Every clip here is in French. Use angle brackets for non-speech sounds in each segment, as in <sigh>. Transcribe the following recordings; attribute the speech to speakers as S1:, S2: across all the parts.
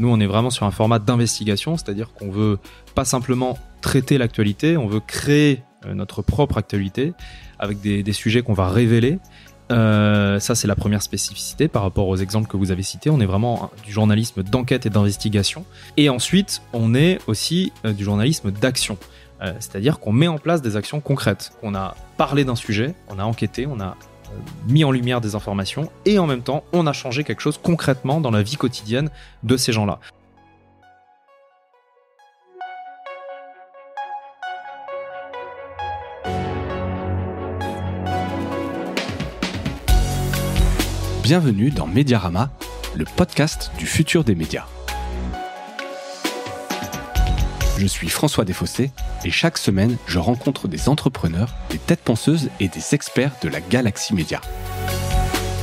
S1: Nous, on est vraiment sur un format d'investigation, c'est-à-dire qu'on veut pas simplement traiter l'actualité, on veut créer euh, notre propre actualité avec des, sujets qu'on va révéler. Euh, ça, c'est la première spécificité par rapport aux exemples que vous avez cités. On est vraiment du journalisme d'enquête et d'investigation. Et ensuite, on est aussi euh, du journalisme d'action. Euh, c'est-à-dire qu'on met en place des actions concrètes. On a parlé d'un sujet, on a enquêté, on a euh, mis en lumière des informations et en même temps on a changé quelque chose concrètement dans la vie quotidienne de ces gens-là.
S2: Bienvenue dans Mediarama, le podcast du futur des médias. Je suis François Desfossés et chaque semaine, je rencontre des entrepreneurs, des têtes penseuses et des experts de la galaxie média.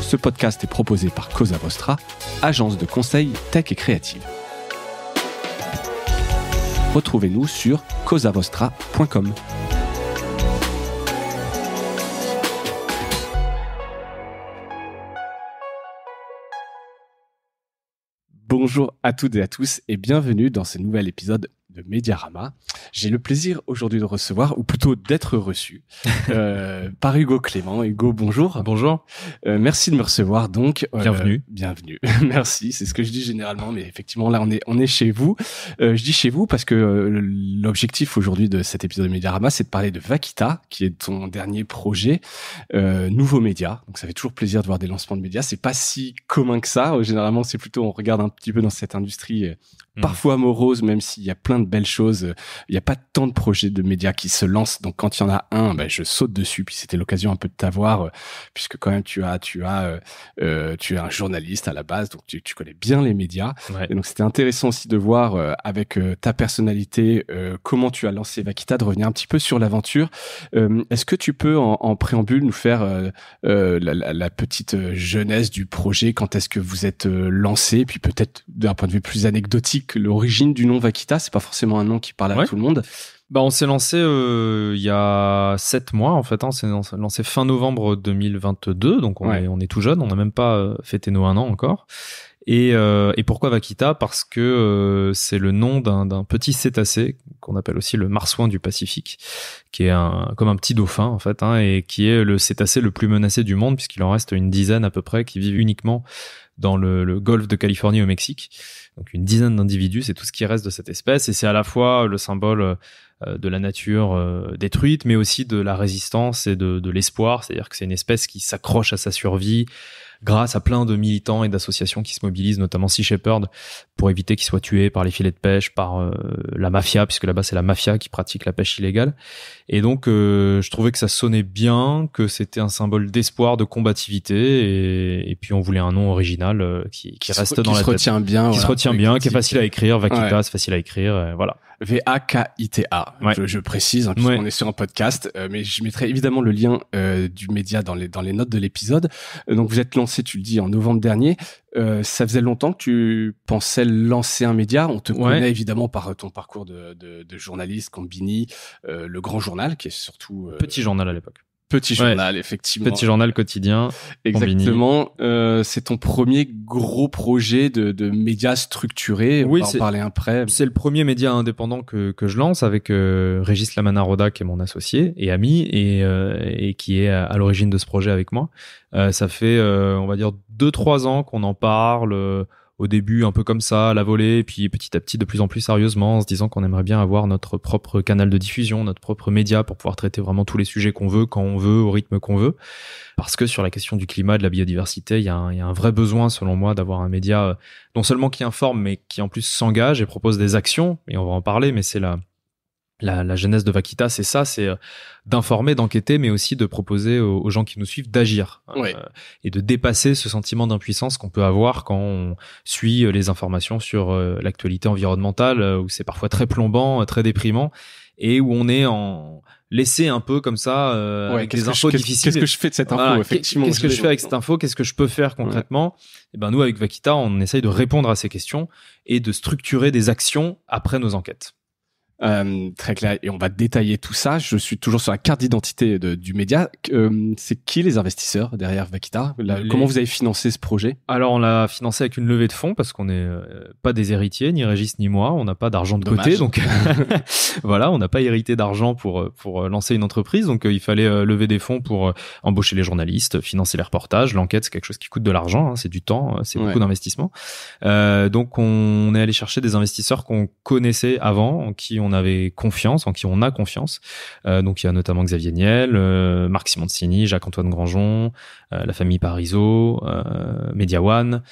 S2: Ce podcast est proposé par Cosa Vostra, agence de conseil tech et créative. Retrouvez-nous sur causavostra.com. Bonjour à toutes et à tous et bienvenue dans ce nouvel épisode de Mediarama. J'ai le plaisir aujourd'hui de recevoir, ou plutôt d'être reçu, <laughs> euh, par Hugo Clément. Hugo, bonjour. Bonjour. Euh, merci de me recevoir. Donc, euh, bienvenue. bienvenue. <laughs> merci. C'est ce que je dis généralement, mais effectivement, là, on est, on est chez vous. je dis chez vous parce que l'objectif aujourd'hui de cet épisode de Mediarama, c'est de parler de Vakita, qui est ton dernier projet, nouveau média. Donc, ça fait toujours plaisir de voir des lancements de médias. C'est pas si commun que ça. Généralement, c'est plutôt on regarde un petit peu dans cette industrie, hmm. parfois morose, même s'il y a plein de belles choses. Il n'y a pas tant de projets de médias qui se lancent. Donc quand il y en a un, ben, je saute dessus. Puis c'était l'occasion un peu de t'avoir, euh, puisque quand même tu as, tu as, euh, euh, tu es un journaliste à la base, donc tu, connais bien les médias. Et donc c'était intéressant aussi de voir avec ta personnalité comment tu as lancé Vaquita, de revenir un petit peu sur l'aventure. Est-ce que tu peux en, préambule nous faire la, petite jeunesse du projet Quand est-ce que vous êtes lancé Puis peut-être d'un point de vue plus anecdotique, l'origine du nom Vaquita, c'est pas forcément un nom qui parle à tout
S1: le monde. Bah, on s'est lancé euh, il y a sept mois en fait. Hein, on s'est lancé fin novembre 2022, donc on, est, tout jeune. On n'a même pas euh, fêté nos un an encore. Et, euh, pourquoi Vaquita Parce que c'est le nom d'un petit cétacé qu'on appelle aussi le marsouin du Pacifique, qui est un, comme un petit dauphin en fait, hein, et qui est le cétacé le plus menacé du monde puisqu'il en reste une dizaine à peu près qui vivent uniquement dans le golfe de Californie au Mexique. Donc une dizaine d'individus, c'est tout ce qui reste de cette espèce, et c'est à la fois euh, le symbole euh, de la nature euh, détruite, mais aussi de la résistance et de, l'espoir, c'est-à-dire que c'est une espèce qui s'accroche à sa survie, grâce à plein de militants et d'associations qui se mobilisent, notamment Sea Shepherd, pour éviter qu'ils soient tués par les filets de pêche, par euh, la mafia, puisque là-bas c'est la mafia qui pratique la pêche illégale. Et donc, euh, je trouvais que ça sonnait bien, que c'était un symbole d'espoir, de combativité, et, puis on voulait un nom original euh, qui, reste dans qui la qui se retient bien, qui est facile à écrire, Vakita, c'est facile à écrire, voilà.
S2: V-A-K-I-T-A. Je, précise, hein, puisqu'on est sur un podcast, euh, mais je mettrai évidemment le lien euh, du média dans les, dans les notes de l'épisode. Euh, donc vous êtes lancé, tu le dis, en novembre dernier. ça faisait longtemps que tu pensais lancer un média. On te connaît évidemment par ton parcours de, de, de journaliste, Combini, le grand journal, qui est surtout... Petit journal à l'époque. Petit journal, effectivement. Petit journal quotidien. Exactement. Euh, c'est ton premier gros
S1: projet de, de médias structurés. Oui, On va en parler après. C'est le premier média indépendant que, que je lance avec euh, Régis Lamanaroda, qui est mon associé et ami, et, euh, et qui est à, l'origine de ce projet avec moi. Euh, ça fait, on va dire, deux, trois ans qu'on en parle au début un peu comme ça, à la volée, puis petit à petit de plus en plus sérieusement, en se disant qu'on aimerait bien avoir notre propre canal de diffusion, notre propre média pour pouvoir traiter vraiment tous les sujets qu'on veut, quand on veut, au rythme qu'on veut. Parce que sur la question du climat, de la biodiversité, il y, a un, y a un vrai besoin, selon moi, d'avoir un média euh, non seulement qui informe, mais qui en plus s'engage et propose des actions, et on va en parler, mais c'est la la, la, jeunesse de Vaquita, c'est ça, c'est euh, d'informer, d'enquêter, mais aussi de proposer aux, gens qui nous suivent d'agir hein, euh, et de dépasser ce sentiment d'impuissance qu'on peut avoir quand on suit euh, les informations sur l'actualité environnementale, où c'est parfois très plombant, très déprimant, et où on est en laissé un peu comme ça avec des infos difficiles. Qu'est-ce que je fais de cette info Qu'est-ce que je fais avec cette info Qu'est-ce que je peux faire concrètement Et eh ben nous avec Vaquita, on essaye de répondre à ces questions et de structurer des actions après nos enquêtes.
S2: Euh, très clair. Et on va détailler tout ça. Je suis toujours sur la carte d'identité du média. Euh, c'est qui les investisseurs derrière Vakita Comment vous avez
S1: financé ce projet Alors, on l'a financé avec une levée de fonds parce qu'on n'est euh, pas des héritiers, ni Régis ni moi. On n'a pas d'argent de côté. Donc, <laughs> <laughs> voilà, on n'a pas hérité d'argent pour, pour lancer une entreprise. Donc, il fallait lever des fonds pour embaucher les journalistes, financer les reportages. L'enquête, c'est quelque chose qui coûte de l'argent. Hein. c'est du temps, c'est beaucoup d'investissement. Euh, donc, on est allé chercher des investisseurs qu'on connaissait avant, qui on avait confiance, en qui on a confiance. Euh, donc il y a notamment Xavier Niel, euh, Marc Simoncini, Jacques-Antoine Grangeon, euh, la famille Parisot, Mediawan,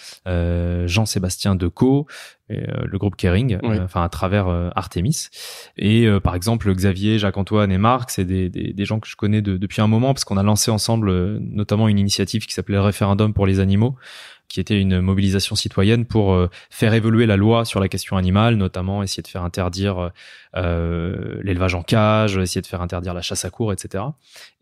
S1: Jean-Sébastien Decaux, le groupe Kering, enfin à travers Artemis. Et par exemple, Xavier, Jacques-Antoine et Marc, c'est des, gens que je connais depuis un moment parce qu'on a lancé ensemble notamment une initiative qui s'appelait Référendum pour les animaux qui était une mobilisation citoyenne pour euh, faire évoluer la loi sur la question animale, notamment essayer de faire interdire euh, euh, l'élevage en cage, essayer de faire interdire la chasse à cour, etc.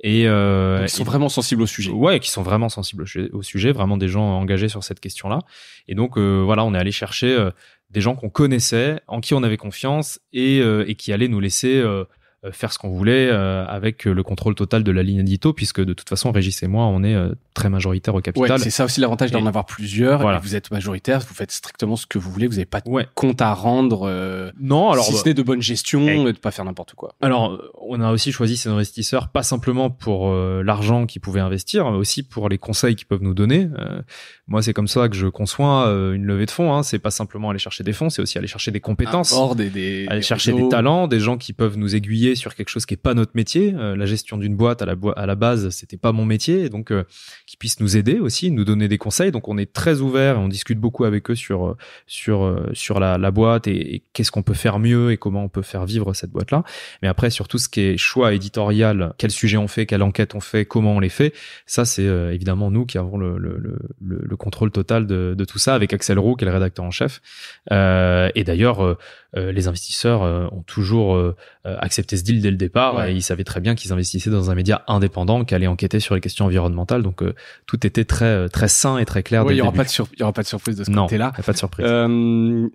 S1: Et ils sont vraiment sensibles au sujet. Ouais, qui sont vraiment sensibles au sujet, vraiment des gens engagés sur cette question-là. Et donc voilà, on est allé chercher des gens qu'on connaissait, en qui on avait confiance et, qui allaient nous laisser faire ce qu'on voulait avec le contrôle total de la ligne édito, puisque de toute façon, Régis et moi, on est très majoritaire au capital. Ouais, c'est ça aussi
S2: l'avantage d'en avoir plusieurs. Voilà. vous êtes majoritaire, vous faites strictement ce que vous voulez, vous n'avez pas de compte à rendre. Euh, non, alors si ce euh, n'est de bonne gestion eh, et de pas faire n'importe quoi.
S1: Alors, euh, on a aussi choisi ces investisseurs pas simplement pour l'argent qu'ils pouvaient investir, mais aussi pour les conseils qu'ils peuvent nous donner. moi, c'est comme ça que je conçois une levée de fonds. Hein. C'est pas simplement aller chercher des fonds, c'est aussi aller chercher des compétences,
S2: des, aller chercher des talents,
S1: des gens qui peuvent nous aiguiller sur quelque chose qui n'est pas notre métier. la gestion d'une boîte à la, à la base, c'était pas mon métier, donc qui puissent nous aider aussi, nous donner des conseils. Donc on est très ouvert et on discute beaucoup avec eux sur euh, sur euh, sur la, la boîte et, qu'est-ce qu'on peut faire mieux et comment on peut faire vivre cette boîte là. Mais après sur tout ce qui est choix éditorial, quel sujet on fait, quelle enquête on fait, comment on les fait, ça c'est euh, évidemment nous qui avons le, le, le, le contrôle total de, de, tout ça avec Axel Roux qui est le rédacteur en chef. Euh, et d'ailleurs euh, les investisseurs euh, ont toujours euh, accepté ce deal dès le départ et ils savaient très bien qu'ils investissaient dans un média indépendant qui allait enquêter sur les questions environnementales. Donc tout était très très sain et très clair. il n'y aura, pas de surprise de ce côté-là. Pas de surprise.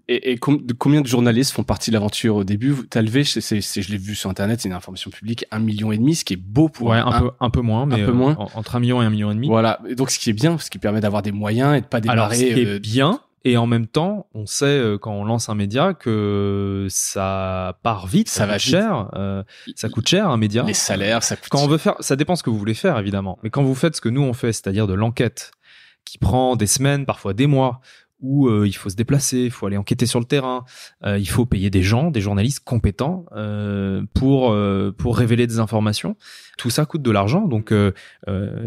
S2: et, et combien de journalistes font partie de l'aventure au début T'as levé, je l'ai vu sur internet, c'est une information publique, un million et demi, ce qui est beau pour ouais, un, peu un peu moins, mais un peu moins.
S1: entre un million et un million et demi. Voilà,
S2: donc ce qui est bien, ce qui permet d'avoir des moyens et de pas démarrer. Alors ce qui est
S1: bien, et en même temps, on sait euh, quand on lance un média que ça part vite, ça, va cher, euh, ça coûte cher un média. Les salaires, ça coûte. Quand on veut faire, ça dépend ce que vous voulez faire évidemment. Mais quand vous faites ce que nous on fait, c'est-à-dire de l'enquête, qui prend des semaines, parfois des mois, où euh, il faut se déplacer, il faut aller enquêter sur le terrain, il faut payer des gens, des journalistes compétents pour pour révéler des informations. Tout ça coûte de l'argent, donc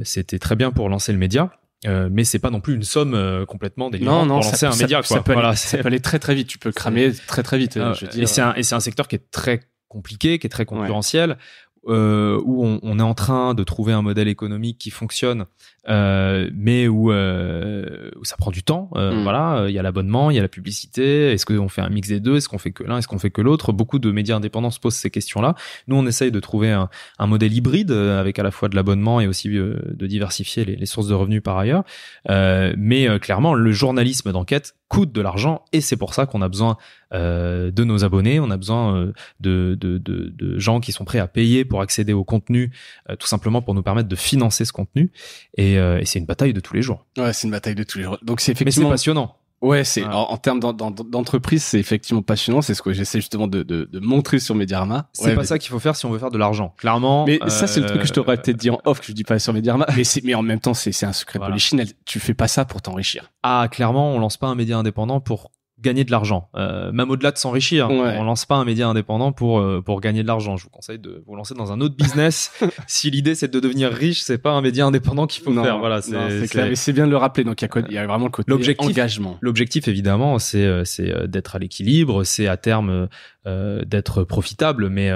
S1: c'était très bien pour lancer le média. Euh, mais c'est pas non plus une somme euh, complètement délirante non, non, pour un média. Quoi. <laughs> Ça, peut aller, très très vite. Tu peux cramer très très vite. Euh, ah, et c'est un, secteur qui est très compliqué, qui est très concurrentiel, où on, est en train de trouver un modèle économique qui fonctionne euh, mais où, euh, où, ça prend du temps. Euh, mm. Voilà, il y a l'abonnement, il y a la publicité. Est-ce qu'on fait un mix des deux Est-ce qu'on fait que l'un Est-ce qu'on fait que l'autre Beaucoup de médias indépendants se posent ces questions-là. Nous, on essaye de trouver un, un modèle hybride avec à la fois de l'abonnement et aussi de diversifier les, les, sources de revenus par ailleurs. mais clairement, le journalisme d'enquête coûte de l'argent et c'est pour ça qu'on a besoin de nos abonnés, on a besoin de, de, de, gens qui sont prêts à payer pour accéder au contenu, tout simplement pour nous permettre de financer ce contenu. Et, euh, et, c'est une bataille de tous les jours. Ouais, c'est une bataille de tous les jours.
S2: Donc c'est effectivement. passionnant. Ouais, c'est en, termes d'entreprise, c'est effectivement passionnant. C'est ce que j'essaie justement de, montrer sur
S1: Mediarma. C'est pas ça qu'il faut faire si on veut faire de l'argent, clairement. Mais ça, c'est le truc que je euh, t'aurais
S2: peut-être dit en off que je dis pas sur Mediarma. <laughs> mais, mais en même temps, c'est un secret polichinelle Tu fais pas ça pour t'enrichir.
S1: Ah, clairement, on lance pas un média indépendant pour gagner de l'argent, euh, même au-delà de s'enrichir. Hein. On lance pas un média indépendant pour euh, pour gagner de l'argent. Je vous conseille de vous lancer dans un autre business. <laughs> si l'idée c'est de devenir riche, c'est pas un média indépendant qu'il faut faire. Voilà, c'est clair. c'est bien de le rappeler. Donc il y, y, a vraiment le côté l'objectif, L'objectif évidemment, c'est euh, d'être à l'équilibre, c'est à terme d'être profitable, mais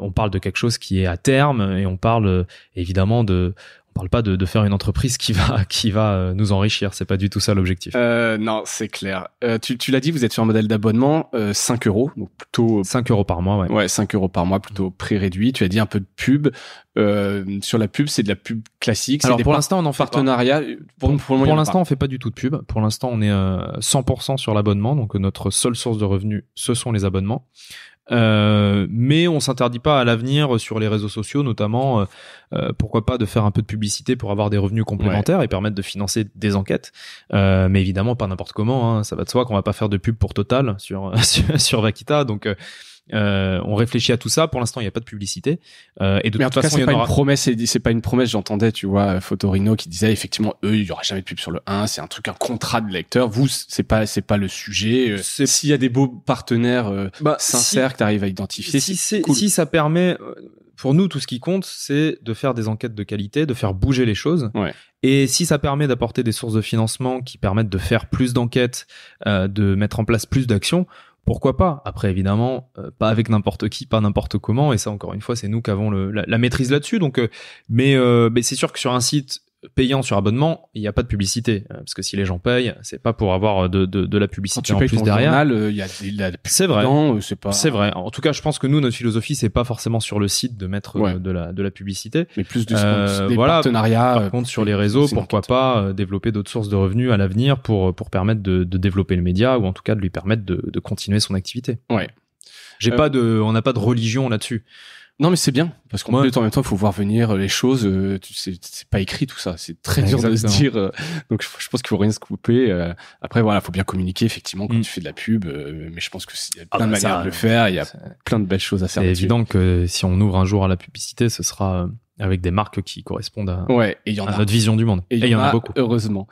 S1: on parle de quelque chose qui est à terme et on parle évidemment de parle pas de, faire une entreprise qui va, <laughs> qui va euh, nous enrichir. C'est pas du tout ça l'objectif.
S2: Euh, non, c'est clair. Euh, tu, l'as dit, vous êtes sur un modèle d'abonnement, 5 euros, donc plutôt. 5 euros par mois, ouais. 5 euros par mois, plutôt prix réduit Tu as dit un peu de pub. sur la pub, c'est de la pub classique. pour l'instant, on en partenariat. Pour, l'instant, on
S1: fait pas du tout de pub. Pour l'instant, on est 100% sur l'abonnement, donc notre seule source de revenus, ce sont les abonnements. Euh, mais on s'interdit pas à l'avenir sur les réseaux sociaux, notamment, euh, euh, pourquoi pas de faire un peu de publicité pour avoir des revenus complémentaires et permettre de financer des enquêtes. mais évidemment, pas n'importe comment. Hein. Ça va de soi qu'on va pas faire de pub pour Total sur <laughs> sur, sur Vaquita. Donc euh, on réfléchit à tout ça. Pour l'instant, il n'y a pas de publicité. Euh, et de Mais en toute façon, c'est pas, pas une promesse.
S2: C'est pas une promesse. J'entendais, tu vois, Photorino qui disait effectivement, eux, il y aura jamais de pub sur le 1. C'est un truc, un contrat de lecteur. Vous, c'est
S1: pas, c'est pas le sujet. Euh, s'il y a des beaux partenaires bah, sincères que tu à identifier, si, si, cool. ça permet pour nous, tout ce qui compte, c'est de faire des enquêtes de qualité, de faire bouger les choses. Et si ça permet d'apporter des sources de financement qui permettent de faire plus d'enquêtes, de mettre en place plus d'actions, pourquoi pas Après, évidemment, euh, pas avec n'importe qui, pas n'importe comment. Et ça, encore une fois, c'est nous qui avons la, maîtrise là-dessus. Donc, euh, euh, mais c'est sûr que sur un site payant sur abonnement, il n'y a pas de publicité. Euh, parce que si les gens payent, c'est pas pour avoir euh, de, la publicité en plus derrière.
S2: c'est vrai. Euh, c'est
S1: vrai. En tout cas, je pense que nous, notre philosophie, c'est pas forcément sur le site de mettre de, la, de la publicité. Mais plus de, voilà, partenariats. Par contre, sur les réseaux, pourquoi pas développer d'autres sources de revenus à l'avenir pour, pour permettre de, développer le média ou en tout cas de lui permettre de, continuer son activité. Ouais. J'ai pas de, on n'a pas de religion
S2: là-dessus. Non, mais c'est bien parce qu'on temps
S1: en même temps, il faut voir venir euh, les choses. Euh, c'est
S2: pas écrit tout ça, c'est très dur de se dire. Euh, donc, je, pense qu'il faut rien se couper. après, voilà, faut bien communiquer effectivement quand mm. tu fais de la pub, mais je pense que y a ah plein de bah, manières de le faire. Il y a plein de belles choses à faire. C'est évident
S1: que si on ouvre un jour à la publicité, ce sera avec des marques qui correspondent à, ouais, et y en notre vision du monde. Et il y, en a, beaucoup. Heureusement.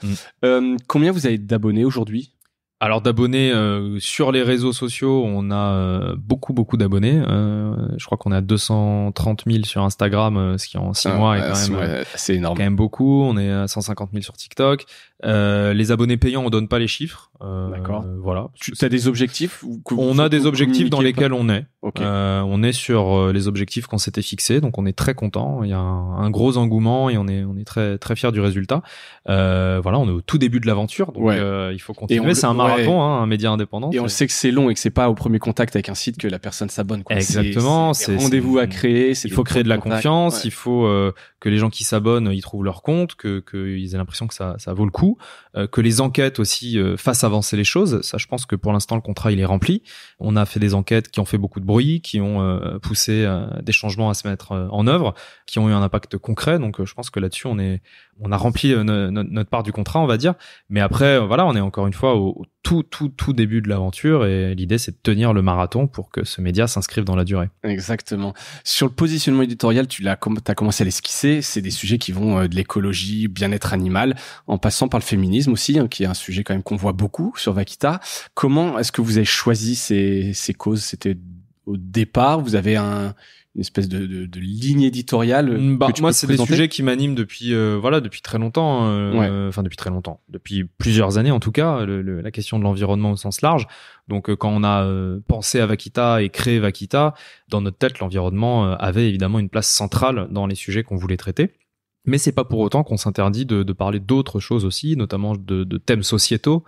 S1: Mm. combien vous avez d'abonnés aujourd'hui alors d'abonnés euh, sur les réseaux sociaux, on a euh, beaucoup beaucoup d'abonnés. Euh, je crois qu'on a 230 000 sur Instagram, ce qui en 6 ah, mois est quand même c'est énorme. Quand même beaucoup. On est à 150 000 sur TikTok. les abonnés payants, on donne pas les chiffres. D'accord. voilà. Tu as des objectifs On a des objectifs dans lesquels on est. Euh, on est sur euh, les objectifs qu'on s'était fixés, donc on est très content. Il y a un, gros engouement et on est on est très très fier du résultat. Euh, voilà, on est au tout début de l'aventure, donc il faut continuer. C'est un marathon, hein, un média indépendant. Et on sait que c'est long et que c'est pas au premier contact avec un site que la personne s'abonne. Exactement. C'est rendez-vous à créer. Il faut créer de la confiance. Il faut que les gens qui s'abonnent, ils trouvent leur compte, que qu'ils aient l'impression que ça vaut le coup, que les enquêtes aussi fassent avancer les choses. Ça, je pense que pour l'instant le contrat il est rempli. On a fait des enquêtes qui ont fait beaucoup de bruit qui ont euh, poussé euh, des changements à se mettre euh, en œuvre, qui ont eu un impact concret. Donc, je pense que là-dessus, on est, on a rempli notre part du contrat, on va dire. Mais après, voilà, on est encore une fois au, tout, tout, tout début de l'aventure et l'idée, c'est de tenir le marathon pour que ce média s'inscrive dans la durée.
S2: Exactement. Sur le positionnement éditorial, tu l'as, as commencé à l'esquisser. C'est des sujets qui vont de l'écologie, bien-être animal, en passant par le féminisme aussi, hein, qui est un sujet quand même qu'on voit beaucoup sur Vaquita. Comment est-ce que vous avez choisi ces, ces causes? C'était au départ Vous avez un, une espèce de, de, de ligne éditoriale Moi, c'est des sujets
S1: qui m'animent depuis euh, voilà depuis très longtemps, euh, enfin depuis très longtemps, depuis plusieurs années en tout cas, la question de l'environnement au sens large. Donc, euh, quand on a pensé à Vaquita et créé Vaquita, dans notre tête, l'environnement avait évidemment une place centrale dans les sujets qu'on voulait traiter. Mais c'est pas pour autant qu'on s'interdit de, parler d'autres choses aussi, notamment de, de thèmes sociétaux.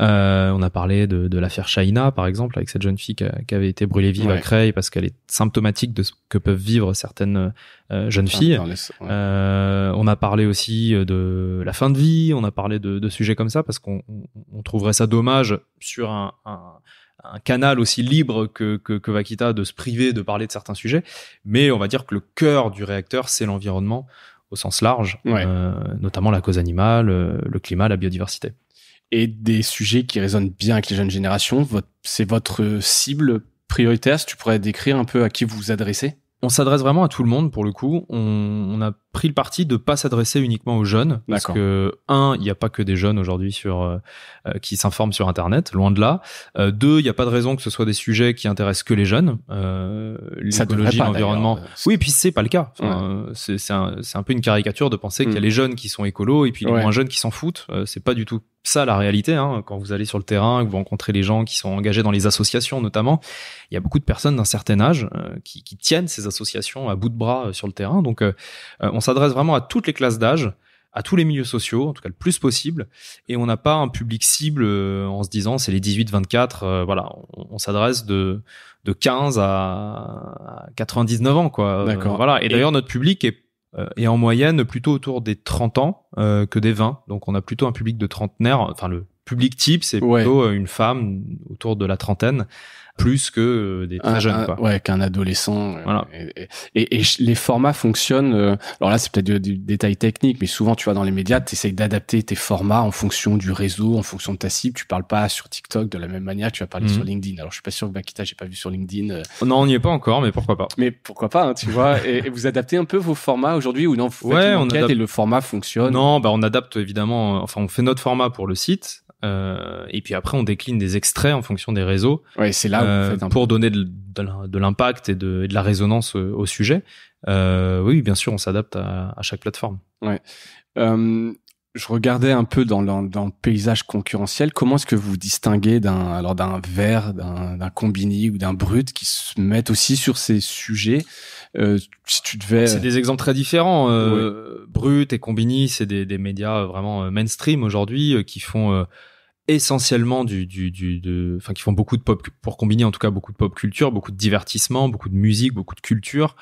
S1: Euh, on a parlé de, de l'affaire Shaina, par exemple, avec cette jeune fille qui, avait été brûlée vive à Creil parce qu'elle est symptomatique de ce que peuvent vivre certaines euh, jeunes ah, filles. Euh, on a parlé aussi de la fin de vie, on a parlé de, sujets comme ça parce qu'on trouverait ça dommage sur un, canal aussi libre que, que, Vaquita de se priver de parler de certains sujets. Mais on va dire que le cœur du réacteur, c'est l'environnement au sens large, notamment la cause animale, le climat, la biodiversité et des sujets qui
S2: résonnent bien avec les jeunes générations. C'est votre cible prioritaire. Si tu pourrais décrire un peu à
S1: qui vous vous adressez On s'adresse vraiment à tout le monde pour le coup. On a pris le parti de pas s'adresser uniquement aux jeunes parce que un il n'y a pas que des jeunes aujourd'hui sur euh, euh, qui s'informent sur internet loin de là euh, deux il n'y a pas de raison que ce soit des sujets qui intéressent que les jeunes euh, l'écologie l'environnement oui et puis c'est pas le cas c'est un, un, peu une caricature de penser qu'il y a mm. les jeunes qui sont écolos et puis les moins jeunes qui s'en foutent c'est pas du tout ça la réalité hein. quand vous allez sur le terrain que vous rencontrez les gens qui sont engagés dans les associations notamment il y a beaucoup de personnes d'un certain âge qui, qui, tiennent ces associations à bout de bras sur le terrain donc on on s'adresse vraiment à toutes les classes d'âge, à tous les milieux sociaux, en tout cas le plus possible, et on n'a pas un public cible euh, en se disant c'est les 18-24, euh, voilà, on, s'adresse de, de 15 à 99 ans, quoi. Euh, voilà. Et, d'ailleurs, notre public est, est, en moyenne plutôt autour des 30 ans que des 20, donc on a plutôt un public de trentenaire, enfin le public type, c'est plutôt une femme autour de la trentaine, plus que euh, des très un, jeunes. Quoi. ouais, qu'un
S2: adolescent. Euh, et, les formats fonctionnent. Euh, alors là, c'est peut-être du, du, détail technique, mais souvent, tu vois, dans les médias, tu essayes d'adapter tes formats en fonction du réseau, en fonction de ta cible. Tu parles pas sur TikTok de la même manière tu vas parler mhm. sur LinkedIn. Alors, je suis pas sûr que Bakita, j'ai pas vu sur LinkedIn.
S1: Oh non, on n'y est pas encore,
S2: mais pourquoi pas. Mais pourquoi pas, hein, tu vois. <laughs> et, vous adaptez un peu vos formats aujourd'hui ou non ouais, on et le
S1: format fonctionne. Non, bah on adapte évidemment. Enfin, on fait notre format pour le site euh, et puis après, on décline des extraits en fonction des réseaux. Oui, c'est là euh, pour donner de, de, l'impact et, de, la résonance euh, au, sujet. oui, bien sûr, on s'adapte à, chaque plateforme.
S2: Ouais. je regardais un peu dans, le paysage concurrentiel. Comment est-ce que vous distinguez d'un alors d'un vert, d'un combini ou d'un brut qui se mettent aussi sur ces sujets euh, c'est
S1: des exemples très différents. Euh, Brut et Combini, c'est des, médias euh, vraiment mainstream aujourd'hui qui font essentiellement du, enfin qui font beaucoup de pop pour combiner en tout cas beaucoup de pop culture, beaucoup de divertissement, beaucoup de musique, beaucoup de culture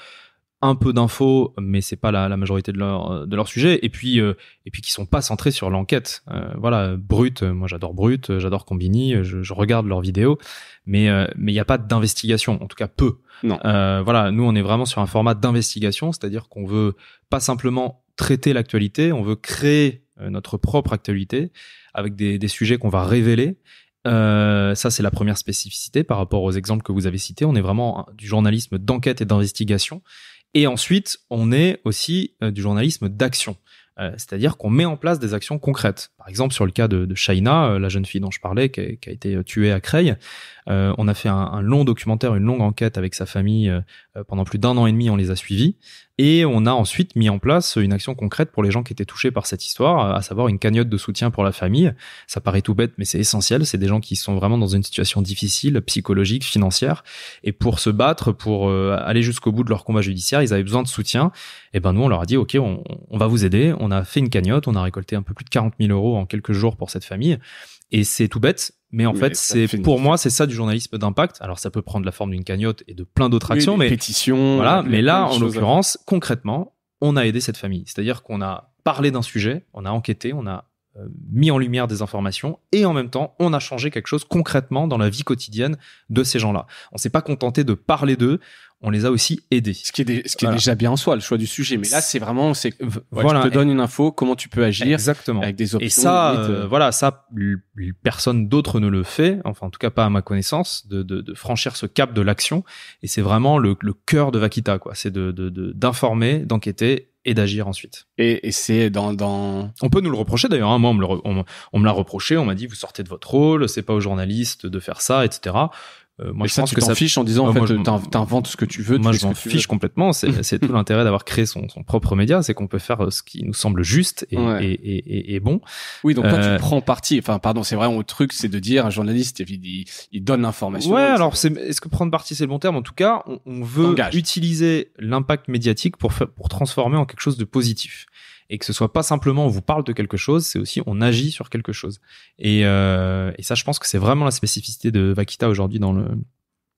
S1: un peu d'infos, mais c'est pas la, majorité de leur, de leur sujet, et puis, euh, et puis qui sont pas centrés sur l'enquête. Euh, voilà, Brut, euh, moi j'adore Brut, j'adore Combini, je, regarde leurs vidéos, mais mais il n'y a pas d'investigation, en tout cas peu. Non. voilà, nous on est vraiment sur un format d'investigation, c'est-à-dire qu'on veut pas simplement traiter l'actualité, on veut créer notre propre actualité avec des, sujets qu'on va révéler ça, c'est la première spécificité par rapport aux exemples que vous avez cités. On est vraiment du journalisme d'enquête et d'investigation. Et ensuite, on est aussi euh, du journalisme d'action. Euh, c'est-à-dire qu'on met en place des actions concrètes. Par exemple, sur le cas de, de euh, la jeune fille dont je parlais, qui a, qui a été tuée à Creil, euh, on a fait un, long documentaire, une longue enquête avec sa famille euh, pendant plus d'un an et demi. On les a suivis et on a ensuite mis en place une action concrète pour les gens qui étaient touchés par cette histoire, à savoir une cagnotte de soutien pour la famille. Ça paraît tout bête, mais c'est essentiel. C'est des gens qui sont vraiment dans une situation difficile, psychologique, financière, et pour se battre, pour euh, aller jusqu'au bout de leur combat judiciaire, ils avaient besoin de soutien. Et ben nous, on leur a dit, ok, on, on va vous aider. On a fait une cagnotte, on a récolté un peu plus de 40 000 euros en quelques jours pour cette famille. Et c'est tout bête, mais en fait, c'est pour moi, c'est ça du journalisme d'impact. Alors, ça peut prendre la forme d'une cagnotte et de plein d'autres actions, mais pétitions. Voilà. Mais là, en l'occurrence, concrètement, on a aidé cette famille. C'est-à-dire qu'on a parlé d'un sujet, on a enquêté, on a euh, mis en lumière des informations et en même temps, on a changé quelque chose concrètement dans la vie quotidienne de ces gens-là. On s'est pas contenté de parler d'eux, on les a aussi aidés. Ce qui est, déjà bien en soi, le choix du sujet. Mais là, c'est vraiment, c'est, voilà, je te donne une info, comment tu peux agir. Exactement. Avec des options. Et ça, euh, voilà, ça, personne d'autre ne le fait. Enfin, en tout cas, pas à ma connaissance, de, franchir ce cap de l'action. Et c'est vraiment le, le, cœur de Vaquita, quoi. C'est de, d'informer, d'enquêter et d'agir ensuite. Et, c'est dans, On peut nous le reprocher d'ailleurs. Hein. Moi, on me, l'a reproché. On m'a dit, vous sortez de votre rôle, c'est pas aux journalistes de faire ça, etc. Euh, moi, je, pense que ça fiche en disant, en ah, fait, euh, t'inventes ce que tu veux. Moi, je m'en fiche complètement. <laughs> C'est tout l'intérêt d'avoir créé son, propre média, c'est qu'on peut faire euh, ce qui nous semble juste et, bon. Oui, donc quand tu prends parti. Enfin, pardon, c'est vraiment le truc, c'est de dire, un journaliste, il, il donne l'information. Ouais, alors, est-ce que prendre parti, c'est le bon terme En tout cas, on, on veut utiliser l'impact médiatique pour, pour transformer en quelque chose de positif et que ce soit pas simplement on vous parle de quelque chose, c'est aussi on agit sur quelque chose. Et, euh, et ça, je pense que c'est vraiment la spécificité de Vakita aujourd'hui dans le,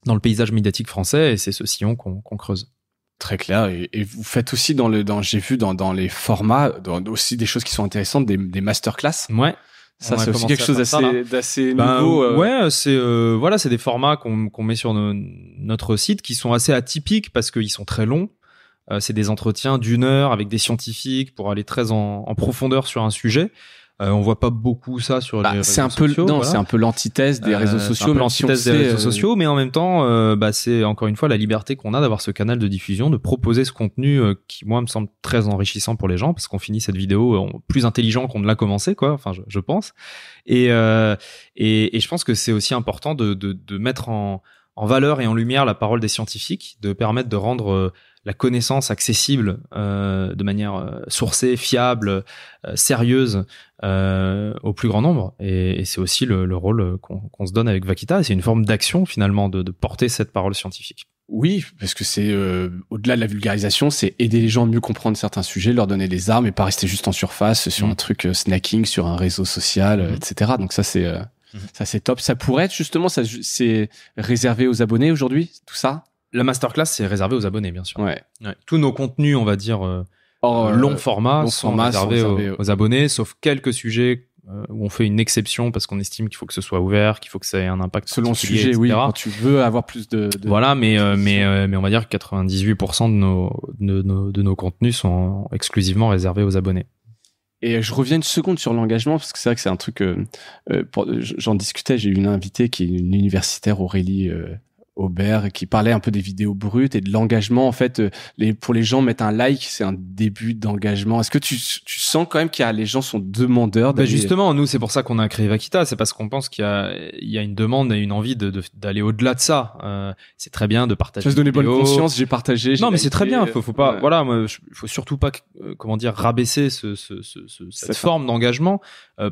S1: dans le paysage médiatique français, et c'est ce sillon qu'on creuse. Très clair. Et, vous faites aussi dans le, dans, j'ai vu dans, dans les formats, dans, aussi des choses qui sont intéressantes, des, des masterclass. Ouais. Ça, c'est aussi quelque chose d'assez ben, nouveau. Euh. Ouais, c'est euh, voilà, c'est des formats qu'on qu'on met sur notre site qui sont assez atypiques parce qu'ils sont très longs. Euh, c'est des entretiens d'une heure avec des scientifiques pour aller très en, profondeur sur un sujet. Euh, on voit pas beaucoup ça sur bah, les réseaux un peu, sociaux. c'est un peu
S2: l'antithèse des euh, réseaux sociaux. l'antithèse des réseaux sociaux,
S1: mais en même temps, bah, c'est encore une fois la liberté qu'on a d'avoir ce canal de diffusion, de proposer ce contenu qui, moi, me semble très enrichissant pour les gens, parce qu'on finit cette vidéo plus intelligent qu'on ne l'a commencé, quoi. Enfin, je, pense. Et, et, je pense que c'est aussi important de, mettre en, en valeur et en lumière la parole des scientifiques, de permettre de rendre la connaissance accessible euh, de manière euh, sourcée, fiable, euh, sérieuse au plus grand nombre. Et, c'est aussi le, rôle qu'on se donne avec Vakita. C'est une forme d'action finalement de, porter cette parole scientifique. Oui, parce que c'est
S2: au-delà de la vulgarisation, c'est aider les gens à mieux comprendre certains sujets, leur donner des armes et pas rester juste en surface sur mm. un truc snacking, sur un réseau social, mm. etc. Donc ça c'est mm. ça c'est top. Ça pourrait être justement, ça c'est réservé aux abonnés aujourd'hui, tout ça. La masterclass, c'est
S1: réservé aux abonnés, bien sûr. Ouais. Tous nos contenus, on va dire, euh, euh, euh, long format, sont, réservés aux, abonnés, sauf quelques sujets où on fait une exception parce qu'on estime qu'il faut que ce soit ouvert, qu'il faut que ça ait un impact selon le sujet, oui. Quand tu veux avoir plus de, voilà, mais mais mais on va dire que 98% de nos, de nos de, nos contenus sont exclusivement réservés aux abonnés.
S2: Et je reviens une seconde sur l'engagement parce que c'est vrai que c'est un truc. j'en discutais, j'ai eu une invitée qui est une universitaire Aurélie Aubert qui parlait un peu des vidéos brutes et de l'engagement. En fait, euh, les, pour les gens, mettre un like, c'est un début d'engagement. Est-ce que tu, sens
S1: quand même qu'il y a, les gens sont
S2: demandeurs bah, euh, Justement,
S1: nous, c'est pour ça qu'on a créé Vakita, C'est parce qu'on pense qu'il y, a, une demande et une envie d'aller de, au-delà de ça. Euh, c'est très bien de partager. vas se donner bonne conscience, j'ai partagé. Non, mais c'est très bien. Faut, faut pas, voilà, faut surtout pas, comment dire, rabaisser cette forme d'engagement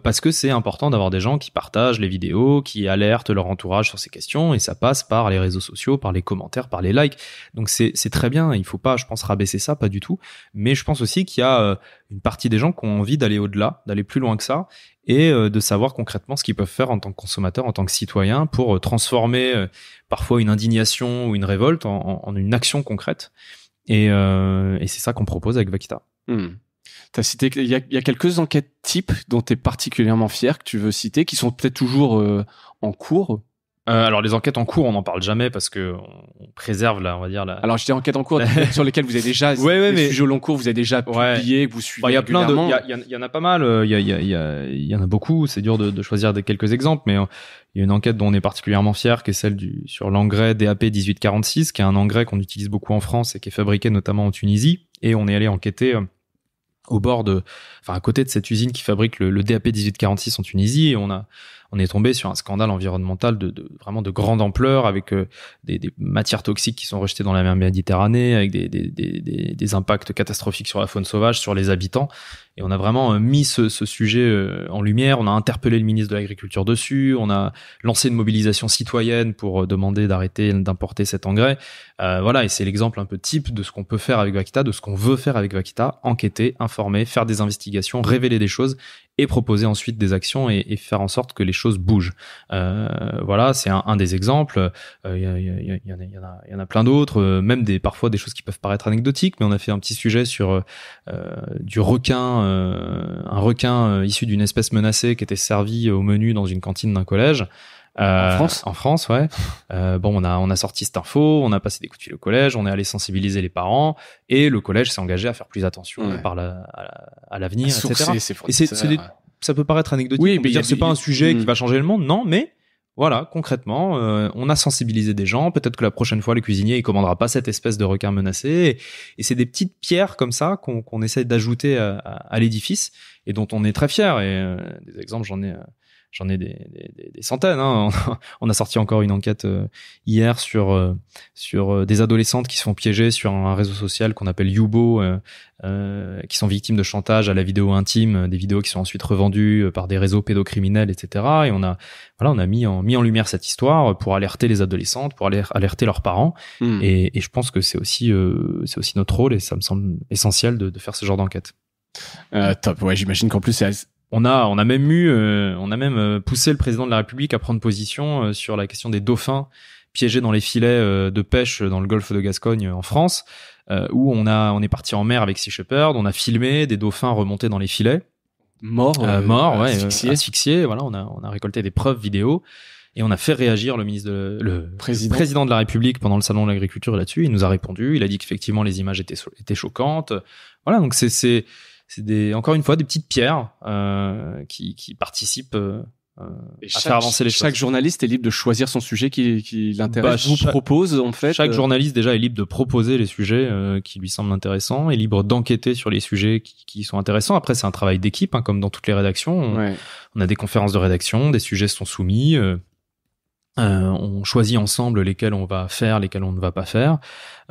S1: parce que c'est important d'avoir des gens qui partagent les vidéos, qui alertent leur entourage sur ces questions et ça passe par les réseaux sociaux, par les commentaires, par les likes. Donc c'est très bien, il faut pas, je pense, rabaisser ça, pas du tout. Mais je pense aussi qu'il y a euh, une partie des gens qui ont envie d'aller au-delà, d'aller plus loin que ça, et euh, de savoir concrètement ce qu'ils peuvent faire en tant que consommateur, en tant que citoyen, pour euh, transformer parfois une indignation ou une révolte en, une action concrète. Et, c'est ça qu'on propose avec Vakita.
S2: Hmm. as cité il y, a, quelques enquêtes types dont tu es particulièrement fier, que tu veux citer, qui sont peut-être toujours en cours
S1: euh, alors les enquêtes en cours, on n'en parle jamais parce que on préserve là, on va dire La... Alors j'étais enquête en cours <laughs> sur lesquelles vous avez déjà ouais, mais... sujets au long cours, vous avez déjà publié, vous suivez. Il y a plein de, il y, en a pas mal, il y, en a beaucoup. C'est dur de, choisir des quelques exemples, mais euh, il y a une enquête dont on est particulièrement fier, qui est celle du sur l'engrais DAP 1846, qui est un engrais qu'on utilise beaucoup en France et qui est fabriqué notamment en Tunisie, et on est allé enquêter. Euh, au bord de, enfin à côté de cette usine qui fabrique le, DAP 1846 en Tunisie, et on a on est tombé sur un scandale environnemental de, vraiment de grande ampleur avec euh, des, matières toxiques qui sont rejetées dans la mer Méditerranée, avec des, impacts catastrophiques sur la faune sauvage, sur les habitants. Et on a vraiment euh, mis ce, sujet euh, en lumière. On a interpellé le ministre de l'Agriculture dessus. On a lancé une mobilisation citoyenne pour demander d'arrêter d'importer cet engrais. voilà, et c'est l'exemple un peu type de ce qu'on peut faire avec Vaquita, de ce qu'on veut faire avec Vaquita, enquêter, informer, faire des investigations, révéler des choses et proposer ensuite des actions et, faire en sorte que les choses bougent. Euh, voilà, c'est un, des exemples. Euh, il y, y, en a plein d'autres, euh, même des parfois des choses qui peuvent paraître anecdotiques, mais on a fait un petit sujet sur du requin, un requin issu d'une espèce menacée qui était servi au menu dans une cantine d'un collège en euh, France En France, ouais. <laughs> Euh, bon, on a, on a sorti cette info, on a passé des coups de fil au collège, on est allé sensibiliser les parents et le collège s'est engagé à faire plus attention par la, à l'avenir, etc. ça peut paraître anecdotique. Oui, que mais c'est pas un sujet qui mm. va changer le monde, non, mais voilà, concrètement, euh, on a sensibilisé des gens. Peut-être que la prochaine fois, le cuisinier, il commandera pas cette espèce de requin menacé. Et, c'est des petites pierres comme ça qu'on qu'on essaie d'ajouter à, l'édifice et dont on est très fier. Et des exemples, j'en ai, j'en ai des, des, des centaines. Hein. <laughs> On, a, sorti encore une enquête euh, hier sur euh, sur euh, des adolescentes qui se font piéger sur un réseau social qu'on appelle Youbo, euh, qui sont victimes de chantage à la vidéo intime, des vidéos qui sont ensuite revendues par des réseaux pédocriminels, etc. Et on a voilà, on a mis en mis en lumière cette histoire pour alerter les adolescentes, pour alerter leurs parents. Hmm. Et, et, je pense que c'est aussi c'est aussi notre rôle et ça me semble essentiel de, de faire ce genre d'enquête. top, ouais, j'imagine qu'en plus c'est on a, on a même eu, euh, on a même euh, poussé le président de la République à prendre position euh, sur la question des dauphins piégés dans les filets de pêche dans le golfe de Gascogne en France, où on a, on est parti en mer avec Sea Shepherd, on a filmé des dauphins remontés dans les filets, morts, morts, ouais, asphyxiés. Voilà, on a, on a récolté des preuves vidéo. Et on a fait réagir le ministre, le président. de la République pendant le salon de l'agriculture là-dessus. Il nous a répondu. Il a dit qu'effectivement les images étaient, étaient choquantes. Voilà, donc c'est c'est des encore une fois des petites pierres euh, qui, qui, participent euh, euh, à faire avancer les choses. Chaque journaliste est libre de choisir son sujet qui, qui l'intéresse. Bah, vous propose en fait. Chaque journaliste déjà est libre de proposer les sujets qui lui semblent intéressants, et libre d'enquêter sur les sujets qui, sont intéressants. Après c'est un travail d'équipe, hein, comme dans toutes les rédactions. on, a des conférences de rédaction, des sujets sont soumis. Euh, on choisit ensemble lesquels on va faire, lesquels on ne va pas faire.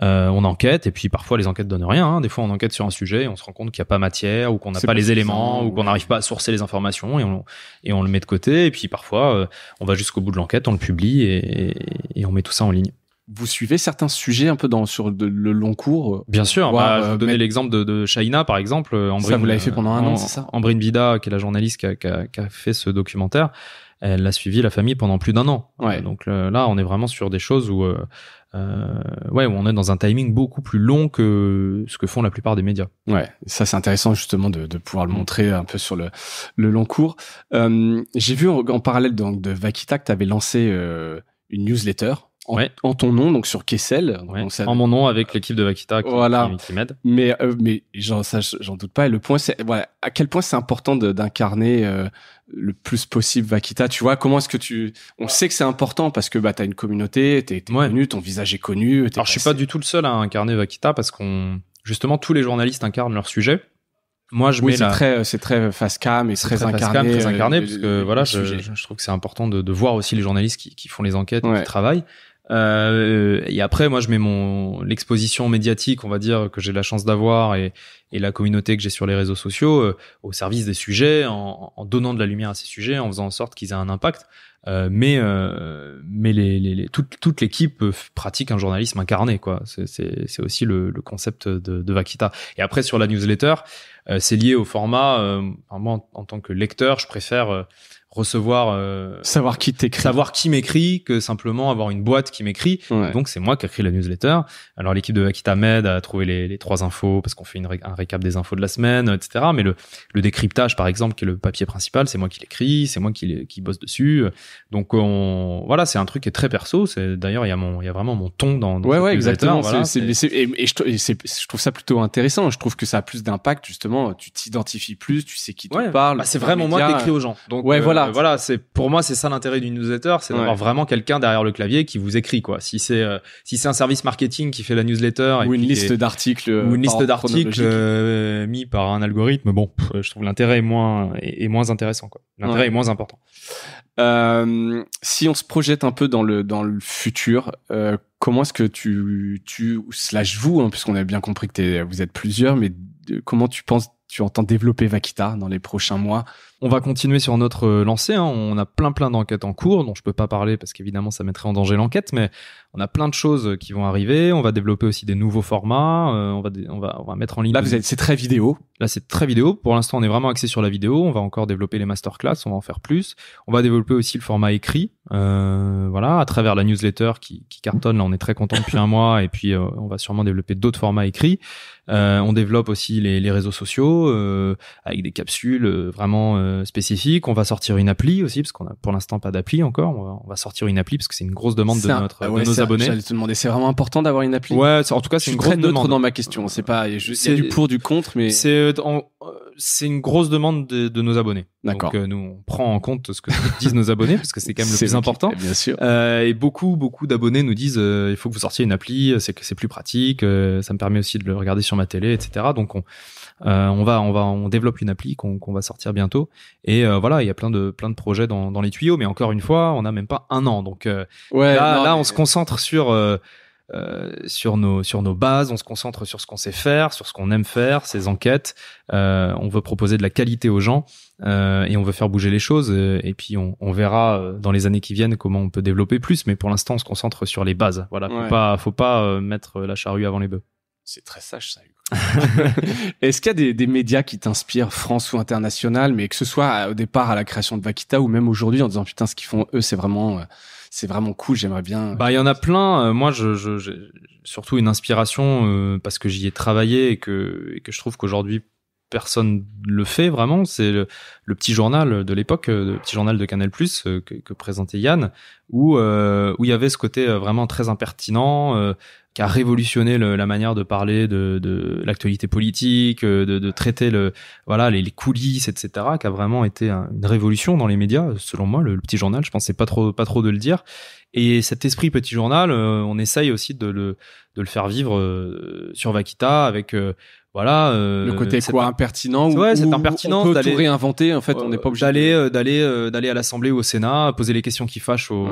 S1: Euh, on enquête et puis parfois les enquêtes donnent rien. Hein. Des fois on enquête sur un sujet, et on se rend compte qu'il n'y a pas matière ou qu'on n'a pas les éléments ou qu'on n'arrive pas à sourcer les informations et on, et on le met de côté. Et puis parfois euh, on va jusqu'au bout de l'enquête, on le publie et on met tout ça en ligne vous suivez certains sujets un peu dans sur le long cours. Euh, Bien sûr. Voir, bah, euh, vous l'exemple de, de par exemple. Euh, ça, vous l'avez fait pendant un an, c'est ça Ambrine Bida, qui est la journaliste qui a, fait ce documentaire, elle a suivi la famille pendant plus d'un an. Donc là, on est vraiment sur des choses où, ouais, où on est dans un timing beaucoup plus long que ce que font la plupart des médias. Ouais, ça c'est intéressant justement de, pouvoir le
S2: montrer un peu sur le, long cours. J'ai vu en, parallèle donc de Vakita que tu avais lancé une newsletter en, ton nom, donc sur Kessel. En mon nom avec l'équipe de Vakita qui, voilà. m'aide. Mais, euh, mais j'en, j'en doute pas. Et le point, c'est voilà, à quel point c'est important d'incarner euh, le plus possible Vakita. Tu vois, comment est-ce que tu. On sait que c'est important parce que bah, tu as une communauté, tu es connu, ton visage est connu. Alors, je suis pas du tout le seul à
S1: incarner Vakita parce qu'on. Justement, tous les journalistes incarnent leur sujet. Moi, je mets c'est très, euh, c'est très face cam et très, incarné, très incarné, parce que voilà, je, trouve que c'est important de, voir aussi les journalistes qui, font les enquêtes, qui travaillent. Euh, et après, moi, je mets mon l'exposition médiatique, on va dire, que j'ai la chance d'avoir et, et, la communauté que j'ai sur les réseaux sociaux euh, au service des sujets, en, en, donnant de la lumière à ces sujets, en faisant en sorte qu'ils aient un impact. Euh, mais euh, mais les, les, toute, toute l'équipe pratique un journalisme incarné, quoi. C'est aussi le, le, concept de, de Vaquita. Et après, sur la newsletter, c'est lié au format. moi, en, en, tant que lecteur, je préfère recevoir euh, savoir qui t'écrit savoir qui m'écrit que simplement avoir une boîte qui m'écrit donc c'est moi qui écris la newsletter alors l'équipe de Akita Med à trouvé les, trois infos parce qu'on fait une un récap des infos de la semaine etc mais le, le décryptage par exemple qui est le papier principal c'est moi qui l'écris c'est moi qui, qui bosse dessus donc on voilà c'est un truc qui est très perso c'est d'ailleurs il y a mon il y a vraiment mon ton dans, dans ouais ouais exactement et,
S2: je, trouve ça plutôt intéressant je trouve que ça a plus d'impact justement tu t'identifies plus
S1: tu sais qui te parle bah, c'est vraiment moi qui écris aux gens donc ouais euh, voilà voilà, c'est pour moi c'est ça l'intérêt d'une newsletter, c'est d'avoir vraiment quelqu'un derrière le clavier qui vous écrit quoi. Si c'est euh, si c'est un service marketing qui fait la newsletter euh, ou une liste d'articles ou une liste d'articles mis par un algorithme, bon, je trouve l'intérêt est moins est, moins intéressant quoi. L'intérêt est moins important.
S2: Euh, si on se projette un peu dans le dans le futur, comment est-ce que tu tu slash vous, hein, puisqu'on a bien compris que vous êtes plusieurs, mais comment tu penses tu entends développer Vaquita
S1: dans les prochains mois. On va continuer sur notre euh, lancée. Hein. On a plein plein d'enquêtes en cours dont je peux pas parler parce qu'évidemment ça mettrait en danger l'enquête, mais on a plein de choses qui vont arriver. On va développer aussi des nouveaux formats. Euh, on, va on, va, on va mettre en ligne. Là, vous c'est très vidéo. Là, c'est très vidéo. Pour l'instant, on est vraiment axé sur la vidéo. On va encore développer les masterclass. On va en faire plus. On va développer aussi le format écrit. Euh, voilà, à travers la newsletter qui, cartonne. Là, on est très content depuis un mois. Et puis, euh, on va sûrement développer d'autres formats écrits. on développe aussi les, réseaux sociaux avec des capsules vraiment spécifiques. On va sortir une appli aussi parce qu'on a pour l'instant pas d'appli encore. On va, sortir une appli parce que c'est une grosse demande de notre, ah demander,
S2: c'est vraiment important d'avoir une appli. Ouais, en tout cas, c'est une grosse neutre dans ma
S1: question. C'est pas, c'est du pour, du contre, mais c'est euh, euh, c'est une grosse demande de, nos abonnés. D'accord. Donc euh, nous, on prend en compte ce que <laughs> disent nos abonnés parce que c'est quand même le plus important. Bien sûr. et beaucoup, beaucoup d'abonnés nous disent, il faut que vous sortiez une appli, c'est que c'est plus pratique, ça me permet aussi de le regarder sur ma télé, etc. Donc on euh, on va, on va, on développe une appli qu'on va sortir bientôt. Et euh, voilà, il y a plein de, plein de projets dans, les tuyaux. Mais encore une fois, on n'a même pas un an. Donc euh, là, là, on se concentre sur. sur nos sur nos bases, on se concentre sur ce qu'on sait faire, sur ce qu'on aime faire, ces enquêtes. on veut proposer de la qualité aux gens et on veut faire bouger les choses. Et puis on, on, verra dans les années qui viennent comment on peut développer plus. Mais pour l'instant, on se concentre sur les bases. Voilà, faut pas faut pas mettre la charrue avant
S2: les bœufs. C'est très sage ça. <laughs> Est-ce qu'il y a des, médias qui t'inspirent, France ou international, mais que ce soit euh, au départ à la création de Vaquita ou même aujourd'hui en disant putain ce qu'ils font eux c'est vraiment euh, c'est vraiment cool, j'aimerais bien. Euh,
S1: bah, il y en a plein. Moi, je, surtout une inspiration parce que j'y ai travaillé et que, et que je trouve qu'aujourd'hui, personne le fait vraiment. C'est le, petit journal de l'époque, euh, le petit journal de Canal Plus euh, que, présentait Yann, où euh, où il y avait ce côté vraiment très impertinent. qui a révolutionné la manière de parler de, l'actualité politique, de, traiter le voilà les, coulisses, etc. qui a vraiment été une révolution dans les médias. Selon moi, le, petit journal, je pensais pas trop pas trop de le dire. Et cet esprit petit journal, on essaye aussi de le de le faire vivre sur Vaquita avec voilà euh, le côté quoi impertinent ou ouais, cette impertinence d'aller réinventer en fait on n'est pas obligé d'aller euh, d'aller euh, d'aller à l'Assemblée ou au Sénat poser les questions qui fâchent aux,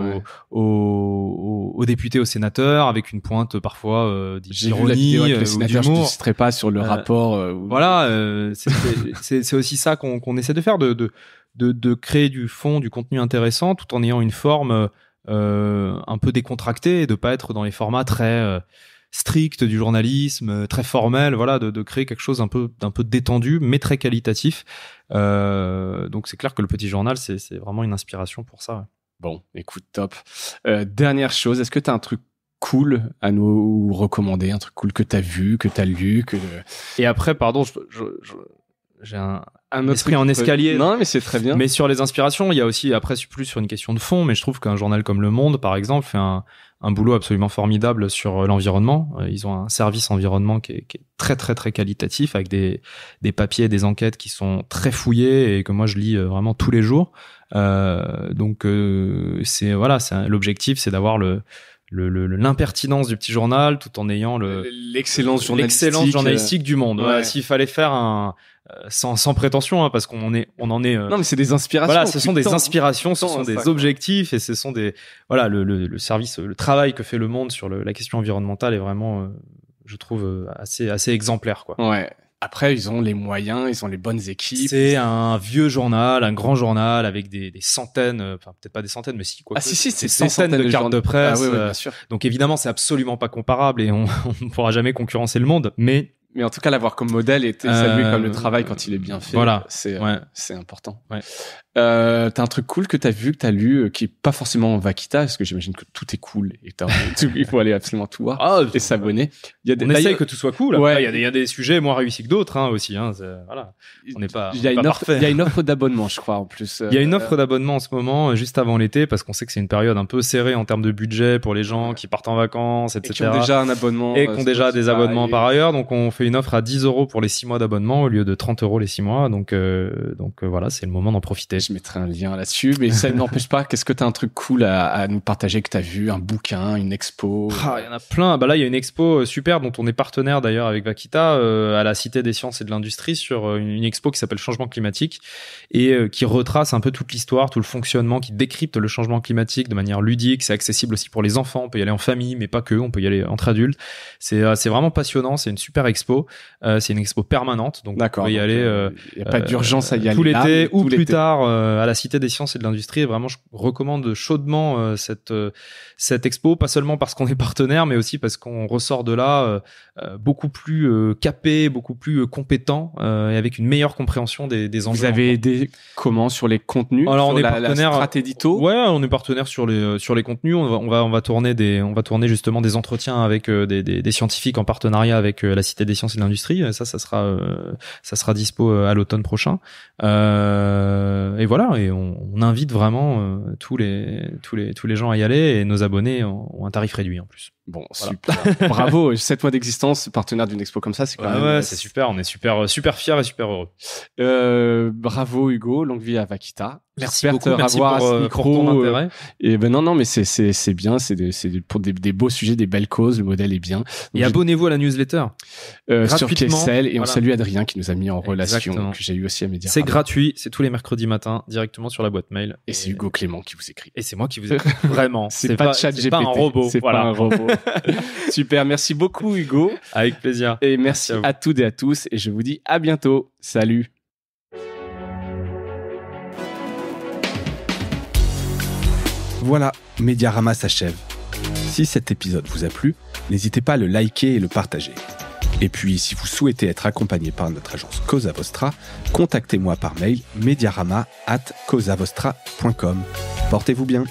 S1: aux, aux, députés aux sénateurs avec une pointe parfois euh, d'ironie je ne pas sur le rapport voilà c'est aussi ça qu'on essaie de faire de, de, de créer du fond du contenu intéressant tout en ayant une forme un peu décontractée et de pas être dans les formats très strict du journalisme, euh, très formel, voilà, de, créer quelque chose un peu, d'un peu détendu, mais très qualitatif. Euh, donc c'est clair que le petit journal, c'est, vraiment une inspiration pour ça. Bon, écoute,
S2: top. Euh, dernière chose, est-ce que tu as un truc cool à nous recommander, un truc cool que tu as vu, que tu as lu que...
S1: Et après, pardon, j'ai un, esprit en escalier. Non, mais c'est très bien. Mais sur les inspirations, il y a aussi, après, je plus sur une question de fond, mais je trouve qu'un journal comme Le Monde, par exemple, fait un, un boulot absolument formidable sur euh, l'environnement. Euh, ils ont un service environnement qui est, très très très qualitatif avec des, des papiers, des enquêtes qui sont très fouillés et que moi je lis euh, vraiment tous les jours. donc c'est voilà, c'est l'objectif, c'est d'avoir le l'impertinence le, du petit journal tout en ayant le l'excellence journalistique, du monde. S'il fallait faire un euh, sans, sans, prétention hein, parce qu'on est on en est euh, Non mais c'est des inspirations. Voilà, ce sont des inspirations, ce sont des objectifs et ce sont des voilà, le, le, service le travail que fait le monde sur la question environnementale est vraiment euh, je trouve assez assez exemplaire quoi. Ouais. Après, ils ont les moyens, ils ont les bonnes équipes. C'est un vieux journal, un grand journal avec des, centaines, euh, enfin peut-être pas des centaines, mais si quoi. Ah si si, c'est centaines, de cartes de presse. Ah euh, donc évidemment, c'est absolument pas comparable et <laughs> on ne pourra jamais concurrencer le monde, mais mais en tout cas, l'avoir comme modèle et saluer euh, comme le travail quand il est bien fait, voilà. c'est
S2: important. Ouais. Euh, t'as un truc cool que t'as vu, que t'as lu, euh, qui est pas forcément Vaquita, parce que j'imagine que tout est cool et il faut aller absolument tout voir ah, et s'abonner. Il des, on essaye que tout soit cool. Ouais. il, y a des,
S1: y, a des sujets moins réussis que d'autres hein, aussi. Hein, voilà. On n'est pas. Il y, a une offre, il y a une offre d'abonnement, je crois, en plus. Il y a une euh, offre d'abonnement en ce moment, euh, juste avant l'été, parce qu'on sait que c'est une période un peu serrée en termes de budget pour les gens qui partent en vacances, etc. Et qui ont déjà un abonnement. Et qui ont déjà des abonnements par ailleurs. Donc, on fait une offre à 10 euros pour les 6 mois d'abonnement au lieu de 30 euros les 6 mois. Donc, donc voilà, c'est le moment d'en profiter je mettrai un lien là-dessus. Mais ça n'empêche pas, qu'est-ce que tu as un truc cool à,
S2: nous partager que tu as vu Un bouquin, une expo ah,
S1: Il y en a plein. Bah là, il y a une expo euh, super dont on est partenaire d'ailleurs avec Vaquita euh, à la Cité des sciences et de l'industrie sur euh, une, expo qui s'appelle Changement climatique et qui retrace un peu toute l'histoire, tout le fonctionnement, qui décrypte le changement climatique de manière ludique. C'est accessible aussi pour les enfants. On peut y aller en famille, mais pas que. On peut y aller entre adultes. C'est vraiment passionnant. C'est une super expo. c'est une expo permanente. Donc, on peut y aller. Il n'y a pas d'urgence à y aller. Tout l'été ou plus tard euh, à la Cité des sciences et de l'industrie. vraiment, je recommande chaudement euh, cette, euh, cette expo, pas seulement parce qu'on est partenaire, mais aussi parce qu'on ressort de là beaucoup plus capé, beaucoup plus compétent et avec une meilleure compréhension des, des enjeux. Vous avez aidé comment sur les contenus Alors, sur on est la, partenaire. ouais, on est partenaire sur les, sur les contenus. On va, on va, on va tourner des, on va tourner justement des entretiens avec des, des, scientifiques en partenariat avec la Cité des sciences et de l'industrie. Ça, ça sera, ça sera dispo à l'automne prochain et voilà, et on, invite vraiment euh, tous les tous les tous les gens à y aller et nos abonnés ont un tarif réduit en plus. Bon, super. <laughs> Bravo, 7 mois d'existence, partenaire d'une expo comme ça, c'est quand même. c'est super, on est super, euh, super fiers et super heureux. Euh, bravo Hugo, longue vie à Vaquita. Merci beaucoup, merci pour, ce euh, micro.
S2: et ben non, non, mais c'est, c'est, bien, c'est, c'est pour des, beaux sujets, des belles causes, le modèle est bien. et
S1: abonnez-vous à la newsletter. Euh, sur Kessel, et on salue
S2: Adrien qui nous a mis en relation, que j'ai eu aussi à Média. C'est
S1: gratuit, c'est tous les mercredis matin directement sur la boîte mail. Et, c'est Hugo Clément qui vous écrit. Et c'est moi qui vous écris. Vraiment. <laughs> c'est, pas, pas, pas, un C'est pas un robot. <laughs> <laughs> Super, merci beaucoup Hugo.
S2: Avec plaisir. Et merci, à, toutes et à tous. Et je vous dis à bientôt. Salut. Voilà, Mediarama s'achève. Si cet épisode vous a plu, n'hésitez pas à le liker et le partager. Et puis, si vous souhaitez être accompagné par notre agence Cosa Vostra, contactez-moi par mail mediarama at Portez-vous bien.